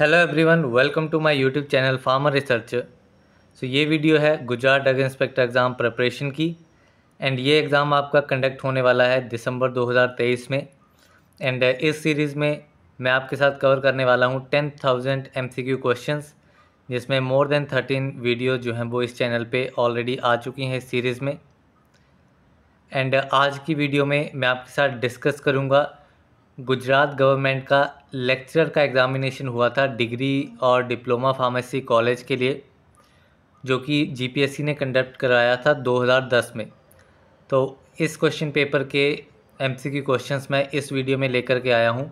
Hello everyone welcome to my YouTube channel farmer research so ये video है Gujarat drug inspector exam preparation की and ये exam आपका conduct होने वाला है दिसंबर 2023 में एंड uh, इस सीरीज़ में मैं आपके साथ कवर करने वाला हूँ ten thousand M C Q question जिसमें मोर देन थर्टीन वीडियो जो हैं वो इस चैनल पर ऑलरेडी आ चुकी हैं इस सीरीज़ में एंड uh, आज की वीडियो में मैं आपके साथ डिस्कस करूँगा गुजरात गवर्नमेंट का लेक्चर का एग्ज़ामिनेशन हुआ था डिग्री और डिप्लोमा फार्मेसी कॉलेज के लिए जो कि जीपीएससी ने कंडक्ट कराया था 2010 में तो इस क्वेश्चन पेपर के एमसीक्यू क्वेश्चंस मैं इस वीडियो में लेकर के आया हूँ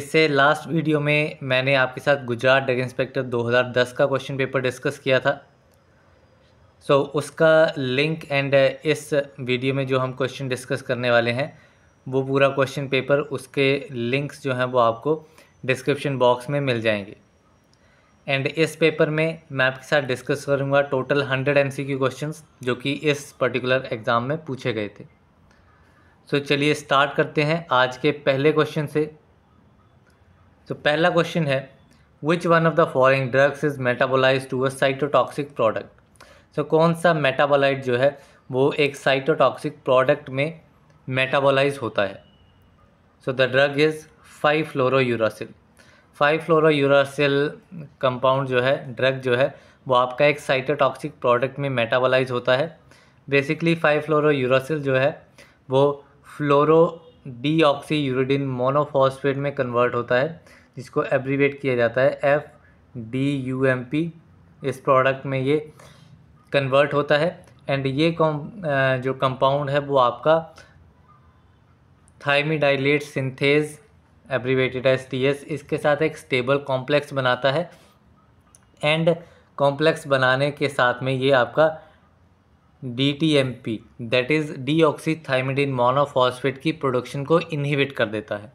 इससे लास्ट वीडियो में मैंने आपके साथ गुजरात ड्रग इंस्पेक्टर 2010 का क्वेश्चन पेपर डिस्कस किया था सो so, उसका लिंक एंड इस वीडियो में जो हम क्वेश्चन डिस्कस करने वाले हैं वो पूरा क्वेश्चन पेपर उसके लिंक्स जो हैं वो आपको डिस्क्रिप्शन बॉक्स में मिल जाएंगे एंड इस पेपर में मैं आपके साथ डिस्कस करूँगा total hundred M C question जो कि इस पर्टिकुलर एग्ज़ाम में पूछे गए थे सो so, चलिए स्टार्ट करते हैं आज के पहले क्वेश्चन से तो so, पहला क्वेश्चन है which one of the following drugs is metabolise to a cytotoxic product so कौन सा मेटाबोलाइट जो है वो एक साइटोटॉक्सिक प्रोडक्ट में मेटाबोलाइज होता है so the drug is five fluoro uracil five fluoro uracil compound जो है ड्रग जो है वो आपका एक साइटोटॉक्सिक प्रोडक्ट में मेटाबोलाइज होता है बेसिकली फाइव यूरासिल जो है वो fluoro deoxy uridine monophosphate में कन्वर्ट होता है जिसको एब्रीवेट किया जाता है F D U M P इस प्रोडक्ट में ये कन्वर्ट होता है एंड ये कॉम जो कंपाउंड है वो आपका thymidylate synthase abbreviated S T S इसके साथ एक स्टेबल कॉम्प्लेक्स बनाता है एंड कॉम्प्लेक्स बनाने के साथ में ये आपका D T M P that is deoxy thymidine monophosphate की प्रोडक्शन को इनहिबिट कर देता है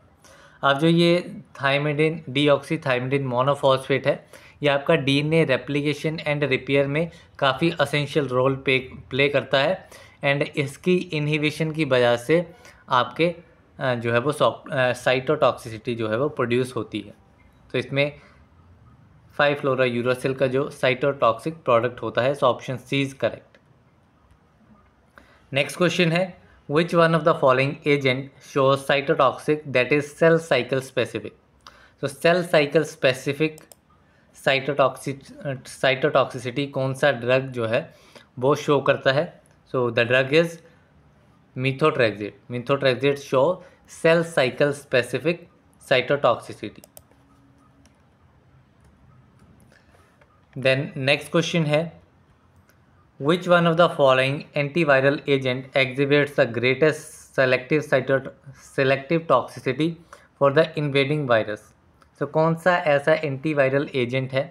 अब जो ये thymidine deoxy thymidine monophosphate है ये आपका D N A replication and repair में काफ़ी असेंशियल रोल पे प्ले करता है एंड इसकी इनहिबिशन की वजह से आपके जो है वो साइटोटॉक्सिसिटी जो है वो प्रोड्यूस होती है तो इसमें फाइव फ्लोरा यूरोसिल का जो साइटोटॉक्सिक प्रोडक्ट होता है so option C is correct next question है which one of the following agent show cytotoxic that is cell cycle specific तो cell cycle specific cytotoxic cytotoxicity कौन सा ड्रग जो है वो शो करता है so the drug is methotrexate methotrexate show cell cycle specific cytotoxicity then next question है which one of the following antiviral agent exhibits the greatest selective cyto selective toxicity for the invading virus तो कौन सा ऐसा antiviral agent है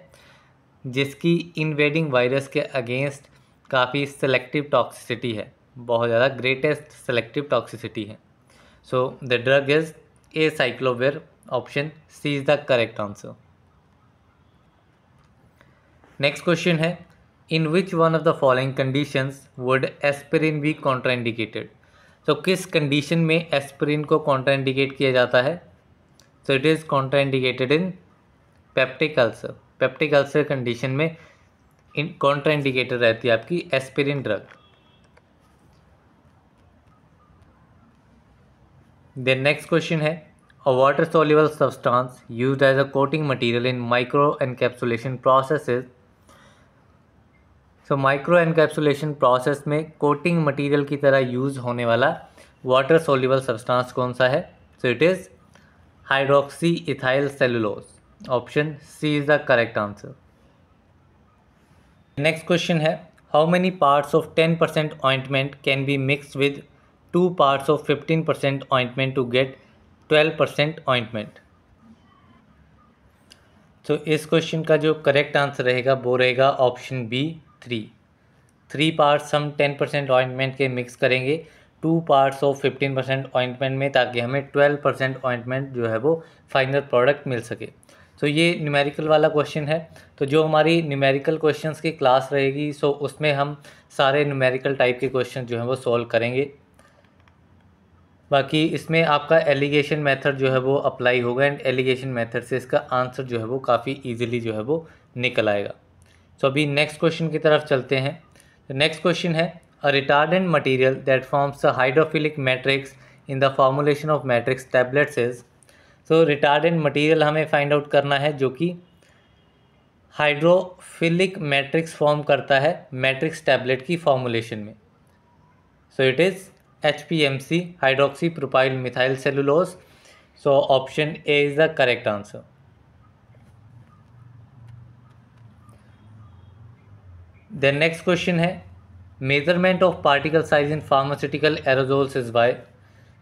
जिसकी invading virus के against काफ़ी selective toxicity है बहुत ज़्यादा ग्रेटेस्ट सेलेक्टिव टॉक्सिसिटी है so the drug is acyclovir option C is the correct answer next question है in which one of the following conditions would aspirin be contraindicated तो किस condition में aspirin को contraindicate किया जाता है so it is contraindicated in peptic ulcer peptic ulcer condition में इन कॉन्ट्राइंडिकेटर रहती है आपकी aspirin drug then next question है a water soluble substance use as a coating material in micro encapsulation processes so micro encapsulation process में coating material की तरह use होने वाला वाटर सोल्यूबल सब्सटांस कौन सा है so it is hydroxy ethyl cellulose option C is the correct answer next question है how many parts of ten percent ointment can be mix with two parts of 15% ointment to get 12% ointment. तो so, इस question का जो correct answer रहेगा वो रहेगा option B three three parts हम ten percent ointment के मिक्स करेंगे two parts of fifteen percent ointment में ताकि हमें ट्वेल्व परसेंट ऑइंटमेंट जो है वो फाइनल प्रोडक्ट मिल सके तो ये न्यूमेरिकल वाला क्वेश्चन है तो जो हमारी न्यूमेरिकल क्वेश्चंस की क्लास रहेगी सो उसमें हम सारे न्यूमेरिकल टाइप के क्वेश्चन जो हैं वो सॉल्व करेंगे बाकी इसमें आपका एलिगेशन मेथड जो है वो अप्लाई होगा एंड एलिगेशन मेथड से इसका आंसर जो है वो काफ़ी ईजिली जो है वो निकल आएगा सो so, अभी नेक्स्ट क्वेश्चन की तरफ चलते हैं नेक्स्ट क्वेश्चन है a retardant material that forms a hydrophilic matrix in the formulation of matrix tablets is so retardant material हमें फाइंड आउट करना है जो कि हाइड्रोफिलिक मैट्रिक्स फॉर्म करता है मैट्रिक्स टैबलेट की फॉर्मुलेशन में so it is H P M C hydroxy propyl methyl cellulose so option A is the correct answer then next question है measurement of particle size in pharmaceutical aerosols is by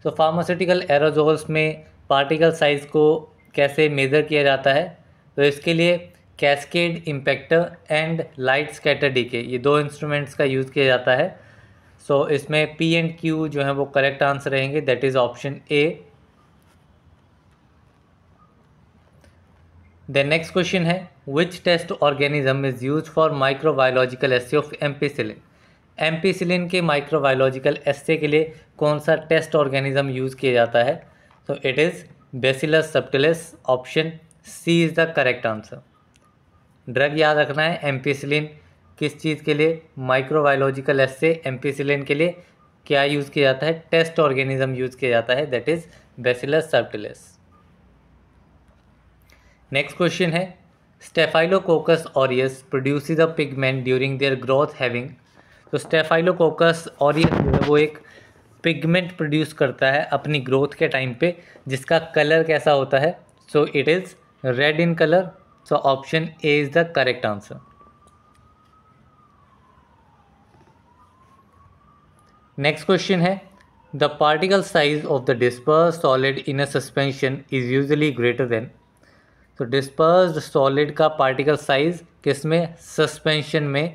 so pharmaceutical aerosols में particle size को कैसे measure किया जाता है तो इसके लिए cascade impactor and light scatter डीके ये दो इंस्ट्रूमेंट्स का यूज़ किया जाता है सो so, इसमें पी एंड क्यू जो है वो करेक्ट आंसर रहेंगे that is option A then next question है which test organism is use for microbiological assay of ampicillin ampicillin के माइक्रोबायोलॉजिकल एस्से के लिए कौन सा टेस्ट ऑर्गेनिज्म यूज़ किया जाता है so it is bacillus subtilis option C is the correct answer drug याद रखना है एम्पीसिलिन किस चीज़ के लिए माइक्रोबायोलॉजिकल एस्से एम्पीसिलिन के लिए क्या यूज़ किया जाता है टेस्ट ऑर्गेनिज्म यूज़ किया जाता है that is bacillus subtilis next question है staphylococcus aureus produce the pigment during their growth having तो स्टेफाइलोकोकस ऑरियस जो है वो एक पिगमेंट प्रोड्यूस करता है अपनी ग्रोथ के टाइम पे जिसका कलर कैसा होता है so it is red in colour so option A is the correct answer next question है the particle size of the disperse solid in a suspension is usually greater than तो disperse solid का particle size किस में suspension में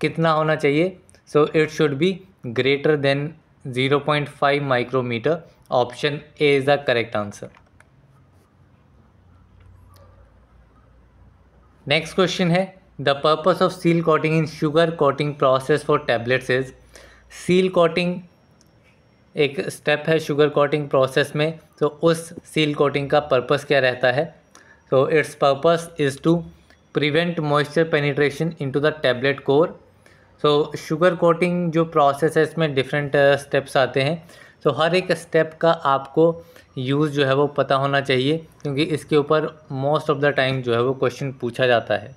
कितना होना चाहिए so it should be greater than 0.5 micrometre option A is the correct answer next question है the purpose of seal coating in sugar coating process for tablets is seal coating एक step है sugar coating process में तो उस seal coating का purpose क्या रहता है तो its purpose is to prevent moisture penetration into the tablet core so sugar coating जो प्रोसेस है इसमें डिफरेंट स्टेप्स uh, आते हैं तो so, हर एक स्टेप का आपको यूज़ जो है वो पता होना चाहिए क्योंकि इसके ऊपर मोस्ट ऑफ द टाइम जो है वो क्वेश्चन पूछा जाता है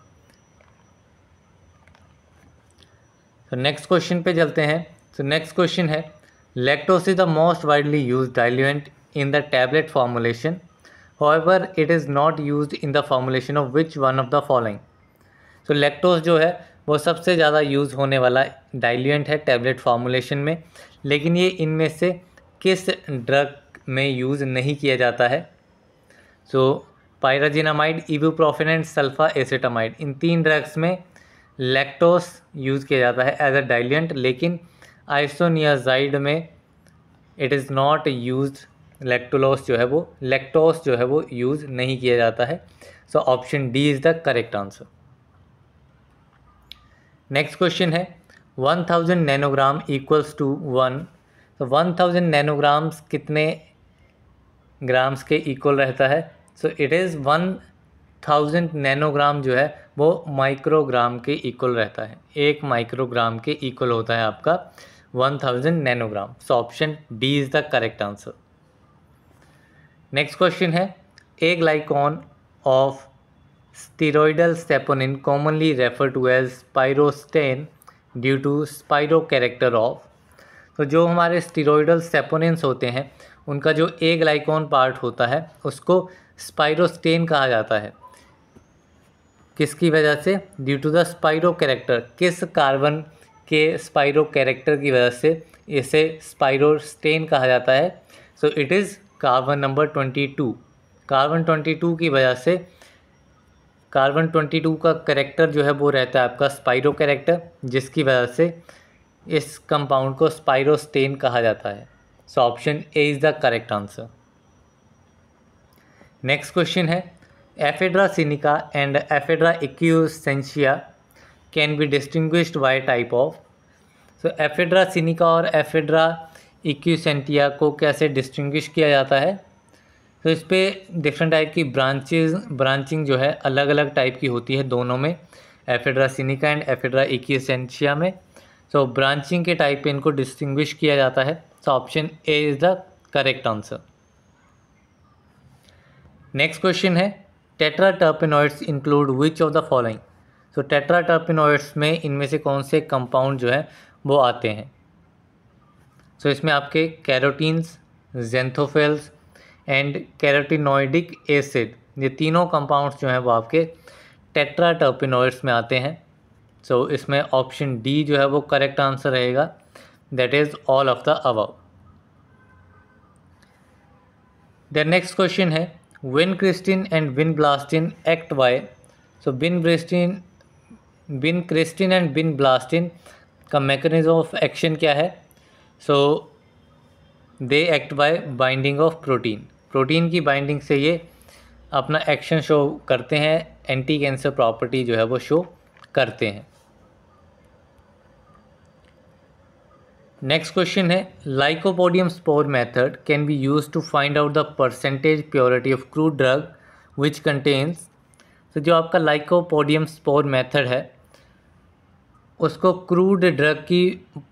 तो नेक्स्ट क्वेश्चन पे चलते हैं सो नेक्स्ट क्वेश्चन है lactose is the most widely use diluent in the tablet formulation however it is not use in the formulation of which one of the following so lactose जो है वो सबसे ज़्यादा use होने वाला diluent है tablet formulation में लेकिन ये इनमें से किस ड्रग में यूज़ नहीं किया जाता है so pyrazinamide ibuprofen and sulfa acetamide इन तीन ड्रग्स में लैक्टोस यूज़ किया जाता है एज अ डाइल्यूएंट लेकिन आइसोनियाजाइड में it is not use lactose जो है वो लेक्टोस जो है वो यूज़ नहीं किया जाता है so option D is the correct answer next question है one thousand nanogram equals to one तो वन थाउजेंड नैनोग्राम्स कितने ग्राम्स के इक्वल रहता है so it is one thousand nanogram जो है वो माइक्रोग्राम के इक्वल रहता है एक माइक्रोग्राम के इक्वल होता है आपका 1000 nanogram so option D is the correct answer next question है aglycone of steroidal saponin commonly refer to as spirostane due to spiro character of तो जो हमारे स्टीरोइडल सेपोनिन्स होते हैं उनका जो ए ग्लाइकॉन पार्ट होता है उसको स्पाइरोस्टेन कहा जाता है किसकी वजह से due to the spiro character किस कार्बन के स्पाइरो कैरेक्टर की वजह से इसे स्पाइरो स्टेन कहा जाता है so it is carbon number twenty two carbon twenty two की वजह से कार्बन ट्वेंटी टू का करेक्टर जो है वो रहता है आपका स्पाइरो करेक्टर जिसकी वजह से इस कंपाउंड को स्पाइरोस्टेन कहा जाता है so option A is the correct answer next question है ephedra sinica and ephedra equisetina can be distinguished by type of so ephedra sinica और एफेड्रा इक्यूसेंटिया को कैसे डिस्टिंग्विश किया जाता है तो इस पर डिफरेंट टाइप की ब्रांचेज ब्रांचिंग जो है अलग अलग टाइप की होती है दोनों में ephedra sinica and ephedra equisetina में सो so, ब्रांचिंग के टाइप पे इनको डिस्टिंग्विश किया जाता है so option A is the correct answer next question है tetraterpenoids include which of the following so tetraterpenoids में इनमें से कौन से कंपाउंड जो है वो आते हैं सो so, इसमें आपके carotenes xanthophylls and carotenoidic acid ये तीनों कंपाउंड्स जो हैं वो आपके टेट्राटर्पिनोइड्स में आते हैं सो so, इसमें ऑप्शन डी जो है वो करेक्ट आंसर रहेगा that is all of the above then next question है vincristine and vinblastine act by so vincristine vincristine and vinblastine का मैकेनिज्म ऑफ एक्शन क्या है so they act by binding of protein protein की binding से ये अपना action show करते हैं एंटी कैंसर प्रॉपर्टी जो है वो शो करते हैं नेक्स्ट क्वेश्चन है lycopodium spore method can be use to find out the percentage purity of crude drug which contains तो जो आपका लाइकोपोडियम स्पोर मेथड है उसको क्रूड ड्रग की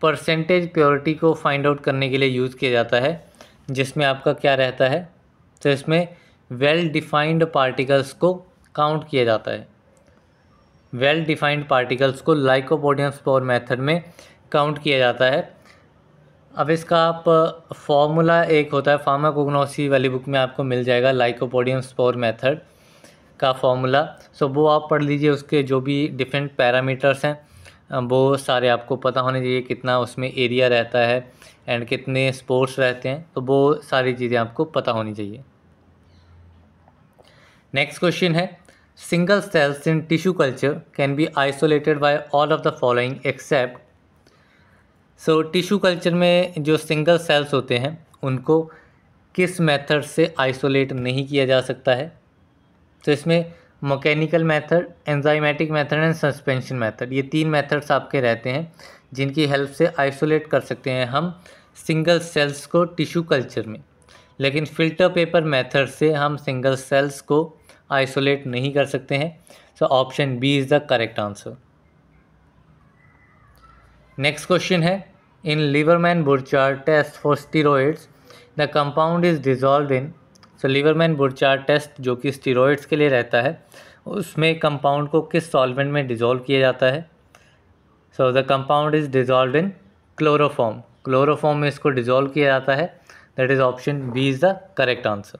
परसेंटेज प्योरिटी को फाइंड आउट करने के लिए यूज़ किया जाता है जिसमें आपका क्या रहता है तो इसमें वेल डिफाइंड पार्टिकल्स को काउंट किया जाता है वेल डिफाइंड पार्टिकल्स को लाइकोपोडियम स्पोर मेथड में काउंट किया जाता है अब इसका आप फॉर्मूला uh, एक होता है फार्माकोग्नोसी वाली बुक में आपको मिल जाएगा लाइकोपोडियम स्पोर मेथड का फॉर्मूला सो वो आप पढ़ लीजिए उसके जो भी डिफरेंट पैरामीटर्स हैं वो सारे आपको पता होने चाहिए कितना उसमें एरिया रहता है एंड कितने स्पोर्ट्स रहते हैं तो वो सारी चीज़ें आपको पता होनी चाहिए नेक्स्ट क्वेश्चन है single cells in tissue culture can be isolated by all of the following except so tissue culture में जो सिंगल सेल्स होते हैं उनको किस मेथड से आइसोलेट नहीं किया जा सकता है तो इसमें mechanical method enzymatic method and suspension method ये तीन मेथड्स आपके रहते हैं जिनकी हेल्प से आइसोलेट कर सकते हैं हम सिंगल सेल्स को टिश्यू कल्चर में लेकिन फिल्टर पेपर मेथड से हम सिंगल सेल्स को आइसोलेट नहीं कर सकते हैं so option B is the correct answer next question है in Liebermann Burchard test for steroids the compound is dissolve in so Liebermann Burchard test जो कि स्टीरोइड्स के लिए रहता है उसमें कंपाउंड को किस सॉल्वेंट में डिज़ोल्व किया जाता है so the compound is dissolve in chloroform chloroform में इसको डिज़ोल्व किया जाता है that is option B is the correct answer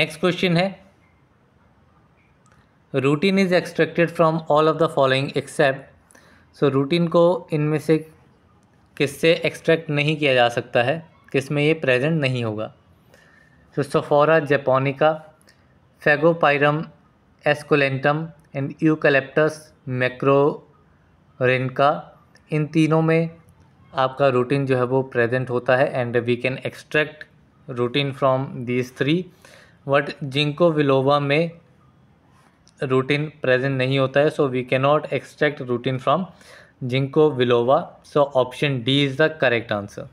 next question है rutin is extracted from all of the following except so rutin को इनमें से किससे एक्सट्रैक्ट नहीं किया जा सकता है किसमें इसमें ये प्रेजेंट नहीं होगा सोसोफोरा जेपोनिका फेगोपाइरम एस्कोलेंटम एंड यूकलेप्टस मैक्रोरेनका इन तीनों में आपका रूटीन जो है वो प्रेजेंट होता है and we can extract rutin from these three but Ginkgo विलोवा में रूटीन प्रेजेंट नहीं होता है so we can not extract rutin from Ginkgo विलोवा so option D is the correct answer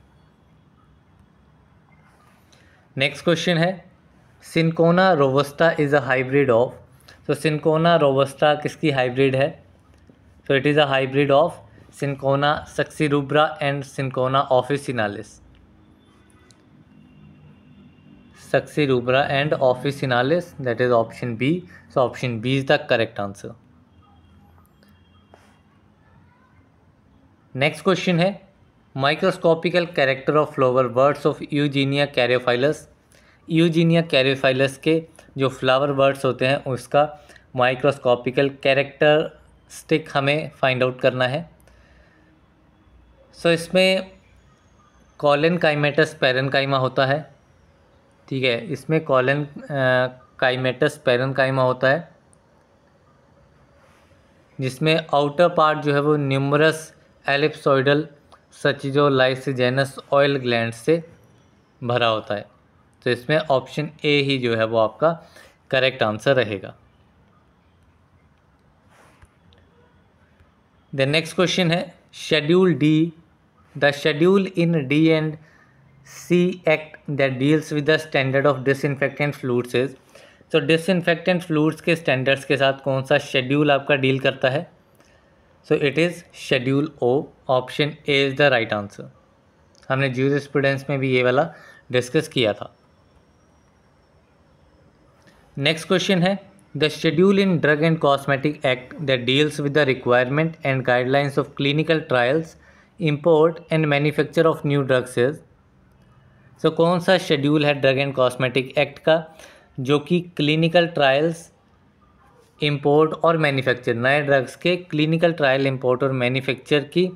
next question है Cinchona robusta is a hybrid of तो Cinchona robusta किसकी hybrid है तो it is a hybrid of Cinchona succirubra and Cinchona officinalis succirubra and officinalis that is option B so option B is the correct answer next question है microscopical character of flower buds of Eugenia caryophyllus Eugenia caryophyllus के जो flower buds होते हैं उसका microscopical characteristic हमें find out करना है so so, इसमें कॉलन काइमेटस पैरन काइमा होता है ठीक है इसमें कॉलन काइमेटस पैरन काइमा होता है जिसमें आउटर पार्ट जो है वो न्यूमरस एलिप्सोइडल सच जो लाइसिजेनस ऑयल ग्लैंड से भरा होता है तो इसमें ऑप्शन ए ही जो है वो आपका करेक्ट आंसर रहेगा द नेक्स्ट क्वेश्चन है schedule D the schedule in D and C act that deals with the standard of disinfectant fluids is तो डिसइनफेक्टेंट फ्लूड्स के स्टैंडर्ड्स के साथ कौन सा शेड्यूल आपका डील करता है so it is schedule O option A is the right answer हमने जूस स्टूडेंट्स में भी ये वाला डिस्कस किया था नेक्स्ट क्वेश्चन है the schedule in drug and cosmetic act the deals with the requirement and guidelines of clinical trials import and manufacture of new drugs is so कौन सा शेड्यूल है ड्रग एंड कॉस्मेटिक एक्ट का जो कि clinical trials import और manufacture नए drugs के clinical trial import और मैन्युफैक्चर की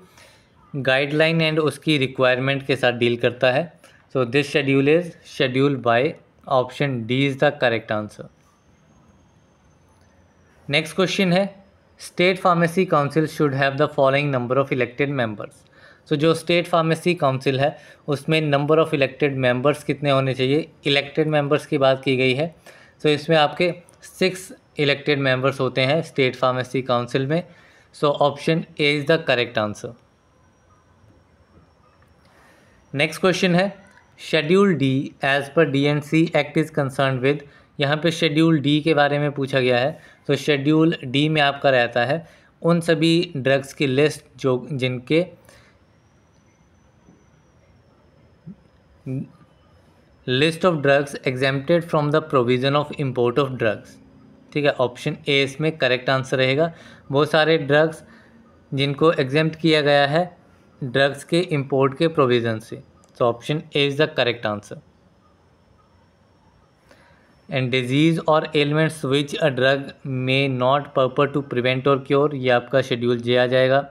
गाइडलाइन एंड उसकी रिक्वायरमेंट के साथ डील करता है so this schedule is schedule Y option D is the correct answer next question है state pharmacy council should have the following number of elected members so जो state pharmacy council है उसमें number of elected members कितने होने चाहिए elected members की बात की गई है सो so, इसमें आपके सिक्स इलेक्टेड मेंबर्स होते हैं स्टेट फार्मेसी काउंसिल में so option A is the correct answer next question है schedule D as per D and C act is concern with यहाँ पे शेड्यूल डी के बारे में पूछा गया है तो शेड्यूल डी में आपका रहता है उन सभी ड्रग्स की लिस्ट जो जिनके list of drugs exempted from the provision of import of drugs ठीक है ऑप्शन ए इसमें करेक्ट आंसर रहेगा बहुत सारे ड्रग्स जिनको एग्जेम्प्ट किया गया है ड्रग्स के इंपोर्ट के प्रोविज़न से तो option A is the correct answer and disease or ailments which a drug may not purport to prevent or cure ये आपका शेड्यूल जे आ जाएगा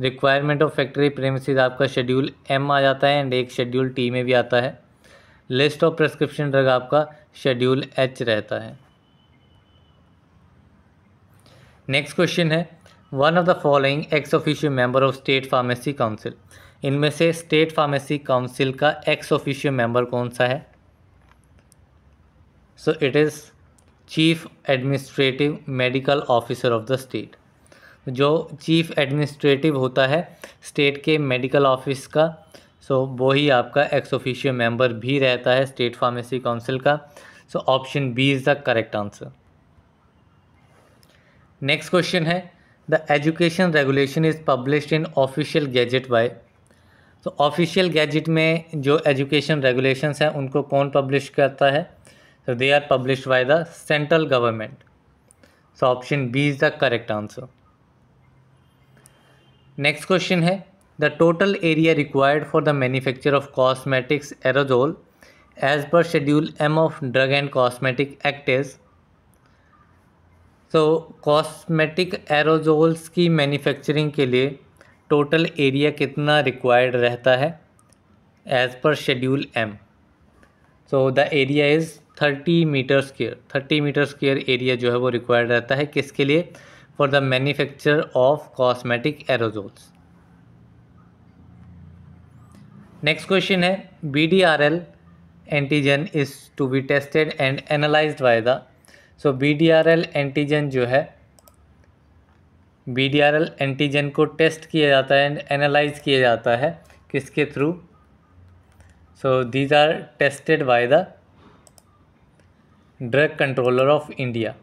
रिक्वायरमेंट ऑफ फैक्ट्री प्रेमिसज आपका शेड्यूल एम आ जाता है एंड एक शेड्यूल टी में भी आता है लिस्ट ऑफ प्रेस्क्रिप्शन ड्रग आपका शेड्यूल एच रहता है नेक्स्ट क्वेश्चन है one of the following ex officio member of state pharmacy council इनमें से स्टेट फार्मेसी काउंसिल का एक्स ऑफिशियो मेंबर कौन सा है so it is chief administrative medical officer of the state जो चीफ एडमिनिस्ट्रेटिव होता है स्टेट के मेडिकल ऑफिस का सो so, वो ही आपका एक्स ऑफिशियो मेंबर भी रहता है स्टेट फार्मेसी काउंसिल का so option B is the correct answer next question है the education regulation is published in official gazette by तो ऑफिशियल गैजेट में जो एजुकेशन रेगुलेशन हैं उनको कौन पब्लिश करता है तो they are publish by the central government so option B is the correct answer next question है the total area required for the manufacture of cosmetics aerosol as per schedule M of drug and cosmetic act is so cosmetic aerosols की manufacturing के लिए total area कितना required रहता है as per schedule M so the area is thirty meter square thirty meter square area जो है वो required रहता है किसके लिए for the manufacture of cosmetic aerosols next question है B D R L antigen is to be tested and analysed by the so B D R L antigen जो है B D R L antigen को test किया जाता है and analyse किया जाता है किसके through so these are tested by the drug controller of India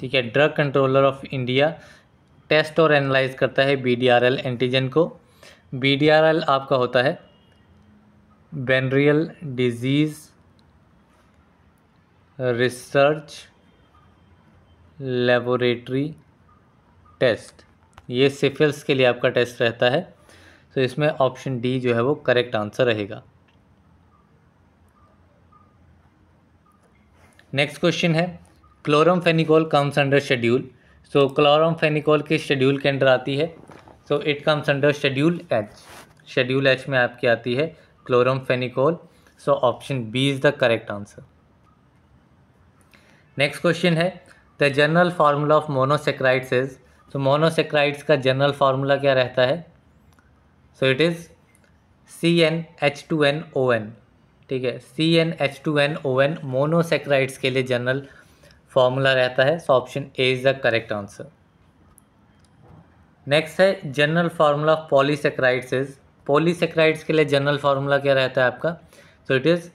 ठीक है drug controller of India test और एनालाइज करता है B D R L antigen को बी डी आर एल आपका होता है venereal disease research laboratory test ये सिफिल्स के लिए आपका टेस्ट रहता है तो इसमें ऑप्शन डी जो है वो करेक्ट आंसर रहेगा नेक्स्ट क्वेश्चन है chloramphenicol comes under schedule so phenicol के शेड्यूल के अंडर आती है so it comes under schedule H schedule H में आपकी आती है chloramphenicol so option B is the correct answer next question है the general formula of monosaccharides is तो मोनोसेक्राइड्स का जनरल फार्मूला क्या रहता है so it is C N H two N O N ठीक है C N H two N O N monosaccharides के लिए जनरल फार्मूला रहता है so option A is the correct answer next है general formula of polysaccharides is polysaccharides के लिए general formula क्या रहता है आपका so it is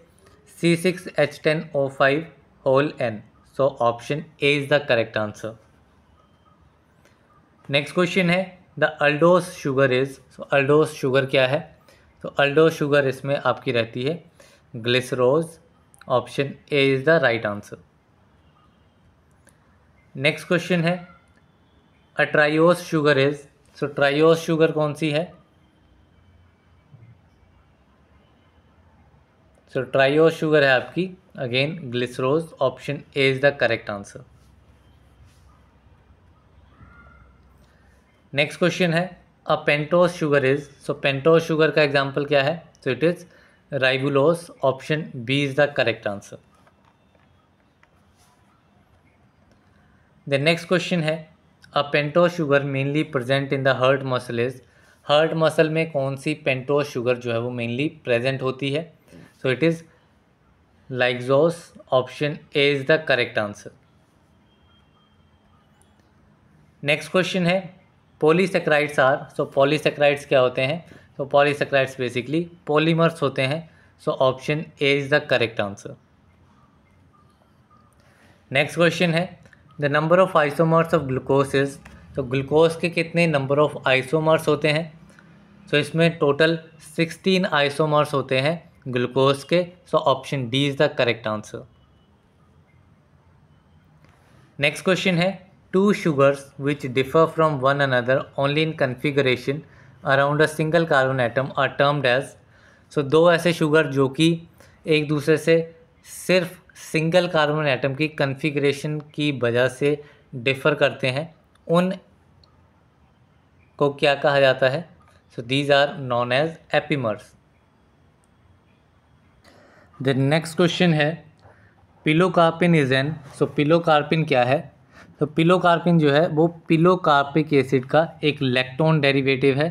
C six H ten O five whole N so option A is the correct answer next question है the aldose sugar is so aldose sugar क्या है तो अल्डोस शुगर इसमें आपकी रहती है glycerose option A is the right answer next question है a triose sugar is so triose sugar कौन सी है सो ट्राइस शुगर है आपकी again glycerose option A is the correct answer next question है a pentose sugar is so pentose sugar का example क्या है so it is ribulose option B is the correct answer the next question है a pentose sugar mainly present in the heart muscle is heart muscle में कौन सी पेंटो sugar जो है वो mainly present होती है so it is Lixos. Option A is the correct answer next question है polysaccharides are so polysaccharides क्या होते हैं तो पॉलीसेक्राइड्स बेसिकली पोलीमर्स होते हैं so option A is the correct answer next question है the number of isomers of glucose is तो glucose के कितने नंबर ऑफ आइसोमर्स होते हैं सो so, इसमें टोटल सिक्सटीन आइसोमर्स होते हैं ग्लूकोज के so option D is the correct answer next question है two sugars which differ from one another only in configuration around a single carbon atom are termed as so दो ऐसे sugar जो कि एक दूसरे से सिर्फ सिंगल कार्बन एटम की कन्फिग्रेशन की वजह से डिफ़र करते हैं उन को क्या कहा जाता है so these are known as epimers then next question है pilocarpine is an so pilocarpine क्या है तो पिलोकार्पिन जो है वो पिलोकार्पिक एसिड का एक इलेक्ट्रॉन डेरिवेटिव है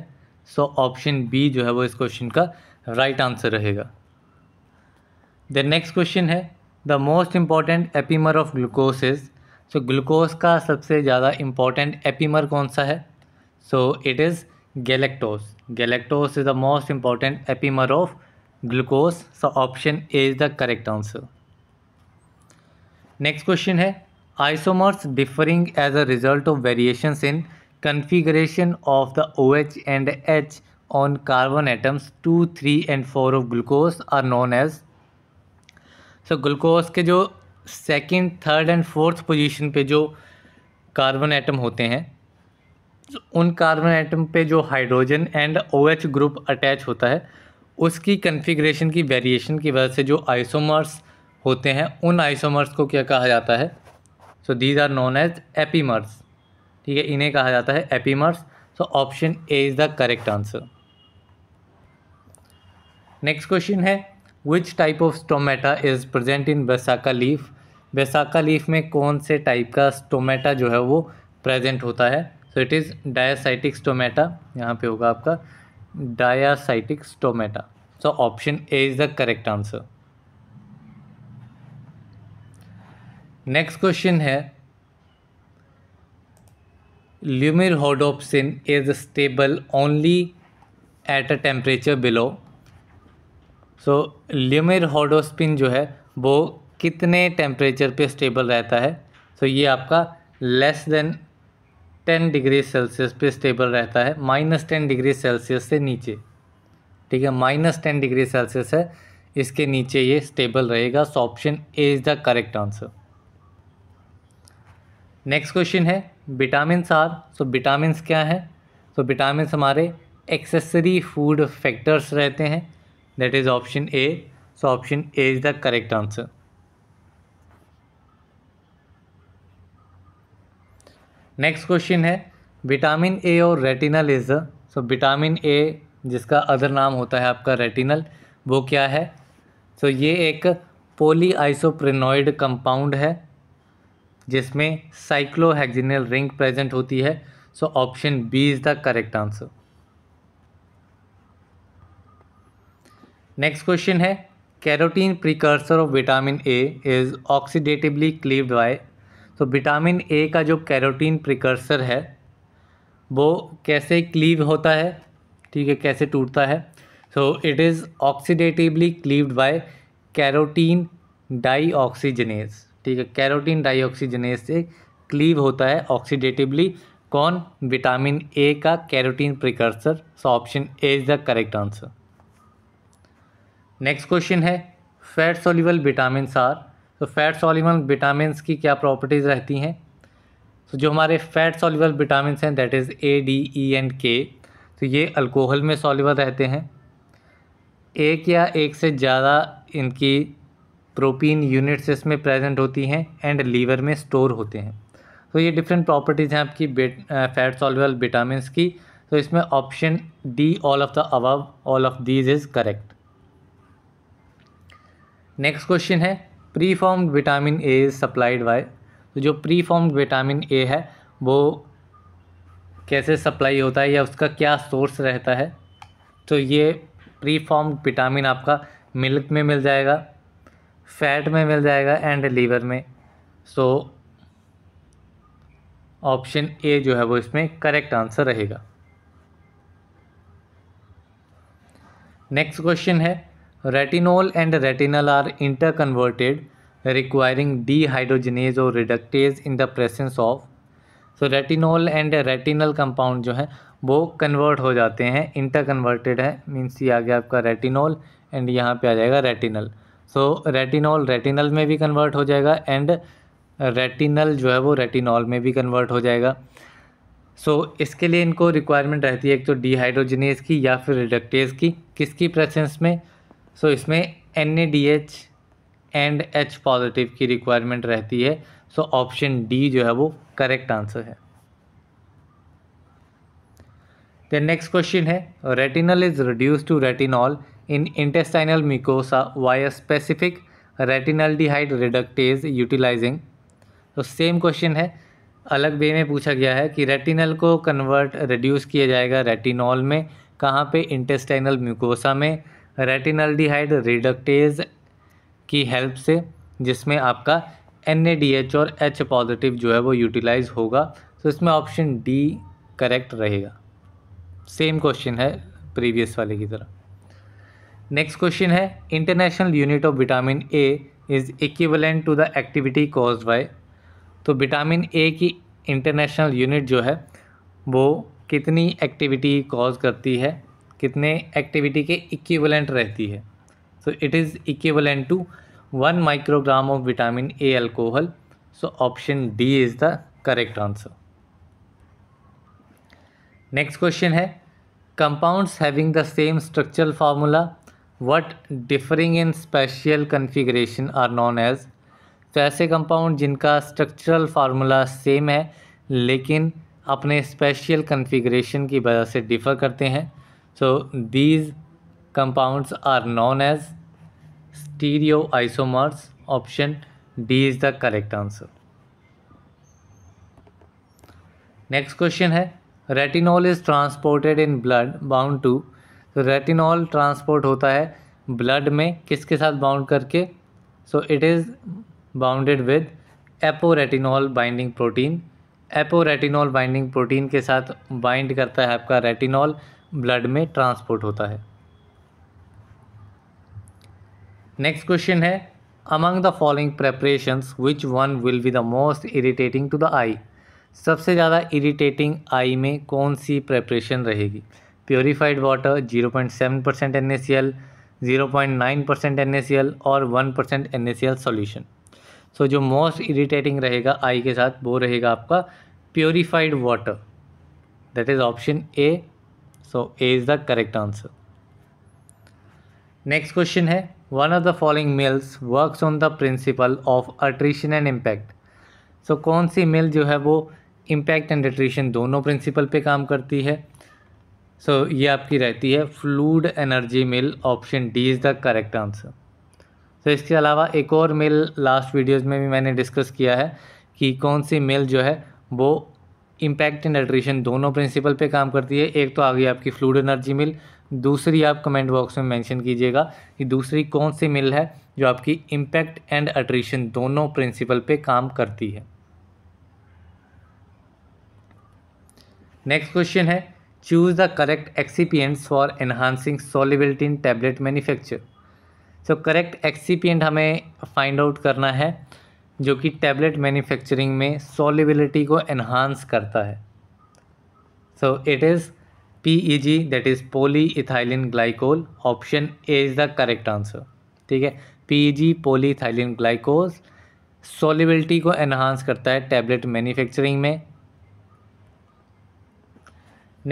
सो ऑप्शन बी जो है वो इस क्वेश्चन का राइट right आंसर रहेगा देन नेक्स्ट क्वेश्चन है the most important epimer of glucose is so glucose का सबसे ज़्यादा इम्पॉर्टेंट एपीमर कौन सा है so it is galactose galactose is the most important epimer of glucose so option A is the correct answer next question है isomers differing as a result of variation in configuration of the O H and H on carbon atoms to three and four of glucose are known as so glucose के जो second third and fourth position पे जो carbon atom होते हैं उन carbon atom पे जो hydrogen and O H group attach होता है उसकी कन्फिग्रेशन की वेरिएशन की वजह से जो आइसोमर्स होते हैं उन आइसोमर्स को क्या कहा जाता है so these are known as epimers ठीक है इन्हें कहा जाता है epimers so option A is the correct answer next question है which type of stomata is present in vasaka leaf vasaka leaf में कौन से टाइप का स्टोमेटा जो है वो प्रेजेंट होता है so it is diacytic stomata यहाँ पे होगा आपका diacytic stomata so option A is the correct answer. Next question है lumirhodopsin is stable only at a temperature below so lumirhodopsin जो है वो कितने टेम्परेचर पे स्टेबल रहता है सो so, ये आपका less than ten degree Celsius पे स्टेबल रहता है माइनस टेन डिग्री सेल्सियस से नीचे ठीक है माइनस टेन डिग्री सेल्सियस है इसके नीचे ये स्टेबल रहेगा so option A is the correct answer next question है विटामिन आर सो विटामिन क्या है सो विटामिन हमारे एक्सेसरी फूड फैक्टर्स रहते हैं that is option A so option A is the correct answer next question है vitamin A और retinal is so vitamin A जिसका other नाम होता है आपका रेटिनल वो क्या है सो so, ये एक पोली आइसोप्रेनॉइड कंपाउंड है जिसमें साइक्लोहेक्जिनल रिंग प्रेजेंट होती है so option B is the correct answer next question है carotene precursor of vitamin A is oxidatively cleaved by तो विटामिन ए का जो कैरोटीन प्रिकर्सर है वो कैसे क्लीव होता है ठीक है कैसे टूटता है so it is oxidatively cleaved by carotene dioxygenase ठीक है कैरोटीन डाईऑक्सीजनेस से क्लीव होता है ऑक्सीडेटिवली कौन विटामिन ए का carotene precursor so option A is the correct answer next question है फैट सोल्यूबल विटामिन आर तो फैट सॉल्यूबल विटामिन की क्या प्रॉपर्टीज़ रहती हैं तो जो हमारे फैट सॉल्यूबल विटामिन हैं that is A D E and K तो ये अल्कोहल में सॉल्यूबल रहते हैं एक या एक से ज़्यादा इनकी प्रोटीन यूनिट्स इसमें प्रेजेंट होती हैं एंड लीवर में स्टोर होते हैं तो ये डिफरेंट प्रॉपर्टीज़ हैं आपकी फैट सॉल्यूबल विटामिन की तो इसमें option D all of the above all of these is correct next question है pre form vitamin A is supplied by तो जो प्री फॉर्म विटामिन ए है वो कैसे सप्लाई होता है या उसका क्या सोर्स रहता है तो ये प्री फॉर्म विटामिन आपका मिल्क में मिल जाएगा फैट में मिल जाएगा एंड लीवर में सो ऑप्शन ए जो है वो इसमें करेक्ट आंसर रहेगा नेक्स्ट क्वेश्चन है Retinol and retinal are interconverted requiring dehydrogenase or reductase in the presence of so retinol and retinal compound जो है वो कन्वर्ट हो जाते हैं इंटर कन्वर्टेड है मीन्स ये आ गया आपका रेटिनॉल एंड यहाँ पे आ जाएगा रेटिनल सो रेटिनॉल रेटिनल में भी कन्वर्ट हो जाएगा एंड रेटिनल जो है वो रेटिनॉल में भी कन्वर्ट हो जाएगा सो so, इसके लिए इनको रिक्वायरमेंट रहती है एक तो डिहाइड्रोजनेस की या फिर रिडक्टेज की किसकी प्रेजेंस में सो so, इसमें N A D H and H positive की रिक्वायरमेंट रहती है सो ऑप्शन डी जो है वो करेक्ट आंसर है नेक्स्ट क्वेश्चन है retinal is reduce to retinol in intestinal mucosa by a specific retinal dehydro reductase utilising तो सेम क्वेश्चन है अलग वे में पूछा गया है कि रेटिनल को कन्वर्ट रिड्यूस किया जाएगा रेटिनॉल में कहाँ पे इंटेस्टाइनल म्यूकोसा में रेटिनल्डिहाइड रिडक्टेज की हेल्प से जिसमें आपका एन और एच पॉजिटिव जो है वो यूटिलाइज होगा तो इसमें ऑप्शन डी करेक्ट रहेगा सेम क्वेश्चन है प्रीवियस वाले की तरह नेक्स्ट क्वेश्चन है international unit of vitamin A is equivalent to the activity cause by तो विटामिन ए की इंटरनेशनल यूनिट जो है वो कितनी एक्टिविटी कॉज करती है कितने एक्टिविटी के इक्विवेलेंट रहती है so it is equivalent to one microgram of vitamin A alcohol so option D is the correct answer next question है compounds having the same structural formula but differing in spatial configuration are known as तो ऐसे compound जिनका structural formula same है लेकिन अपने special configuration की वजह से डिफ़र करते हैं so these these are known as stereoisomers option D is the correct answer next question है retinol is transported in blood bound to तो रेटिनॉल ट्रांसपोर्ट होता है ब्लड में किसके साथ बाउंड करके so it is bounded with apo retinol binding protein apo retinol binding protein के साथ बाइंड करता है आपका रेटिनॉल ब्लड में ट्रांसपोर्ट होता है नेक्स्ट क्वेश्चन है among the following preparation which one will be the most irritating to the eye सबसे ज़्यादा इरिटेटिंग आई में कौन सी प्रेपरेशन रहेगी purified water zero point seven percent N S C L zero point nine percent N S C L और one percent N S C L solution so जो most irritating रहेगा आई के साथ वो रहेगा आपका purified water that is option A so A is the correct answer next question है one of the following mills works on the principle of attrition and impact so कौन सी मिल जो है वो इम्पैक्ट एंड अट्रीशन दोनों principle पे काम करती है सो so, ये आपकी रहती है fluid energy mill option D is the correct answer so इसके अलावा एक और मिल लास्ट वीडियोज़ में भी मैंने डिस्कस किया है कि कौन सी मिल जो है वो इम्पैक्ट एंड अल्ट्रेशन दोनों प्रिंसिपल पे काम करती है एक तो आ गई आपकी फ्लूड एनर्जी मिल दूसरी आप कमेंट बॉक्स में मेंशन कीजिएगा कि दूसरी कौन सी मिल है जो आपकी इम्पैक्ट एंड अट्रीशन दोनों प्रिंसिपल पे काम करती है नेक्स्ट क्वेश्चन है choose the correct excipients for enhancing solubility in tablet manufacture so correct excipient हमें फाइंड आउट करना है जो कि टैबलेट मैन्युफैक्चरिंग में सॉलिबिलिटी को एनहांस करता है so it is P E G that is polyethylene glycol option A is the correct answer ठीक है P E G polyethylene glycol solubility को एनहांस करता है टैबलेट मैन्युफैक्चरिंग में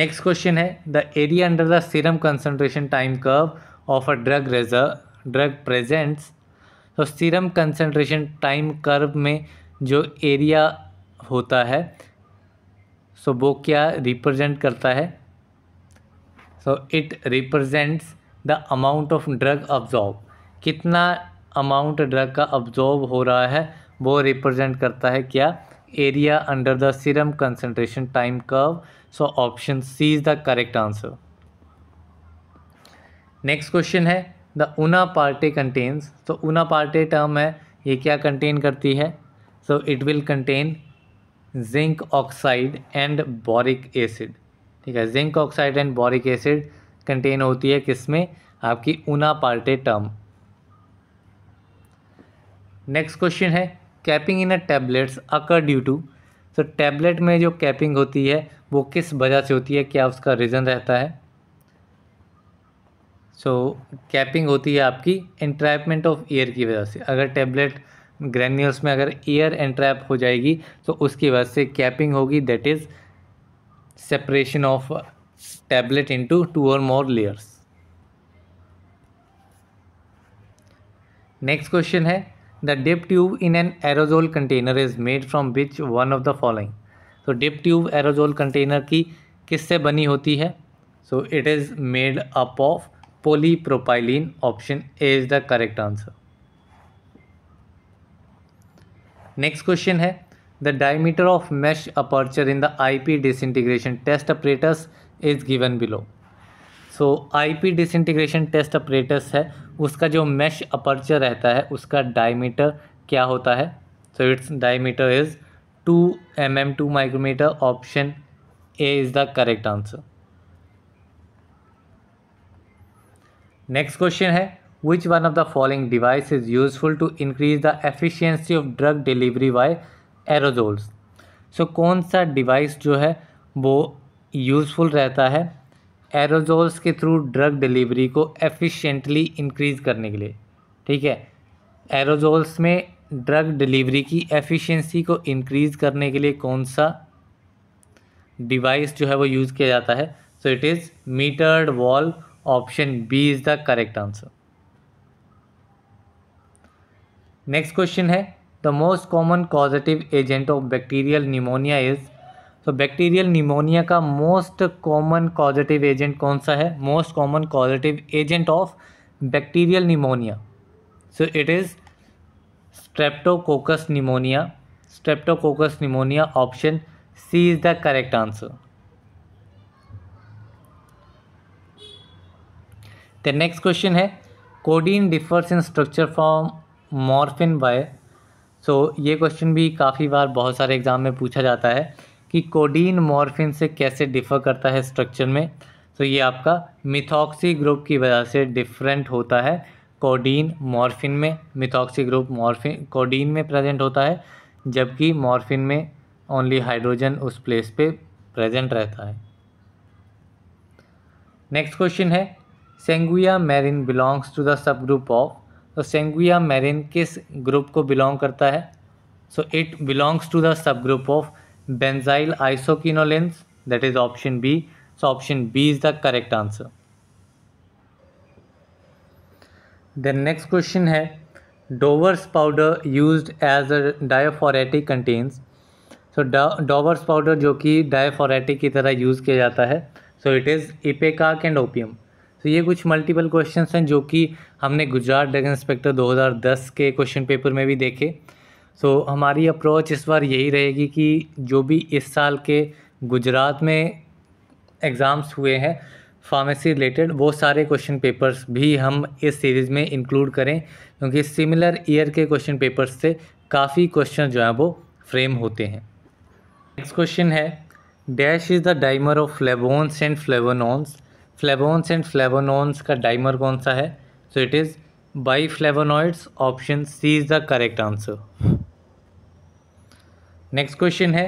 नेक्स्ट क्वेश्चन है the area under the serum concentration time curve of a drug reserve drug presents तो serum concentration time curve में जो एरिया होता है सो वो क्या रिप्रेजेंट करता है so it represents the amount of drug absorb कितना अमाउंट ड्रग का अब्जॉर्ब हो रहा है वो रिप्रेजेंट करता है क्या area under the serum concentration time curve so option C is the correct answer next question है द ऊना पार्टे कंटेन्स तो ऊना पार्टे टर्म है ये क्या कंटेन करती है so it will contain zinc oxide and boric acid ठीक है zinc oxide and boric acid contain होती है किसमें आपकी Unna paste term next question है capping in a tablets occur due to so tablet में जो कैपिंग होती है वो किस वजह से होती है क्या उसका रीज़न रहता है सो कैपिंग होती है आपकी एंट्रैपमेंट ऑफ ईयर की वजह से अगर टेबलेट ग्रैन्यूल्स में अगर एयर एंट्रैप हो जाएगी तो उसकी वजह से कैपिंग होगी that is separation of tablet into two और मोर लेयर्स नेक्स्ट क्वेश्चन है the dip tube in an aerosol container is made from which one of the following तो डिप ट्यूब एरोजोल कंटेनर की किससे बनी होती है so it is made up of polypropylene option A is the correct answer. Next question है The diameter of mesh aperture in the IP disintegration test apparatus is given below. So I P disintegration test apparatus है उसका जो mash aperture रहता है उसका diameter क्या होता है so its diameter is two M M two micrometer option A is the correct answer next question है which one of the following device is useful to increase the efficiency of drug delivery by aerosols so कौन सा device जो है वो useful रहता है aerosols के through drug delivery को एफिशिएंटली इंक्रीज़ करने के लिए ठीक है एरोजोल्स में ड्रग डिलीवरी की एफिशिएंसी को इंक्रीज़ करने के लिए कौन सा डिवाइस जो है वो यूज़ किया जाता है so it is metered valve option B is the correct answer next question है the most common causative agent of bacterial pneumonia is तो बैक्टीरियल निमोनिया का मोस्ट कॉमन कॉजिटिव एजेंट कौन सा है most common causative agent of bacterial pneumonia so it is Streptococcus pneumoniae Streptococcus pneumoniae option C is the correct answer तो next question है codeine differs in structure form morphine by सो ये question भी काफ़ी बार बहुत सारे एग्ज़ाम में पूछा जाता है कि कोडीन मॉर्फिन से कैसे डिफ़र करता है स्ट्रक्चर में तो ये आपका मिथॉक्सी ग्रुप की वजह से डिफरेंट होता है कोडीन मॉर्फिन में मिथॉक्सी ग्रुप मॉर्फिन कोडीन में प्रेजेंट होता है जबकि मॉर्फिन में ओनली हाइड्रोजन उस प्लेस पे प्रेजेंट रहता है नेक्स्ट क्वेश्चन है sanguinarine belongs to the sub group of तो सेंगुया मैरिन किस ग्रुप को बिलोंग करता है so it belongs to the sub group of benzyl isoquinolines that is option B so option B is the correct answer then next question है Dover's powder use as a diaphoretic contains so Dover's powder जो कि diaphoretic की तरह use किया जाता है so it is ipecac and opium तो ये कुछ मल्टीपल क्वेश्चन हैं जो कि हमने गुजरात डग इंस्पेक्टर 2010 के क्वेश्चन पेपर में भी देखे सो so, हमारी अप्रोच इस बार यही रहेगी कि जो भी इस साल के गुजरात में एग्ज़ाम्स हुए हैं फार्मेसी रिलेटेड वो सारे क्वेश्चन पेपर्स भी हम इस सीरीज़ में इंक्लूड करें क्योंकि सिमिलर ईयर के क्वेश्चन पेपर्स से काफ़ी क्वेश्चन जो हैं वो फ्रेम होते हैं नेक्स्ट क्वेश्चन है dash is the dimer of flavones and flavanones flavones and flavanones का डाइमर कौन सा है so it is biflavonoids option C is the correct answer next question है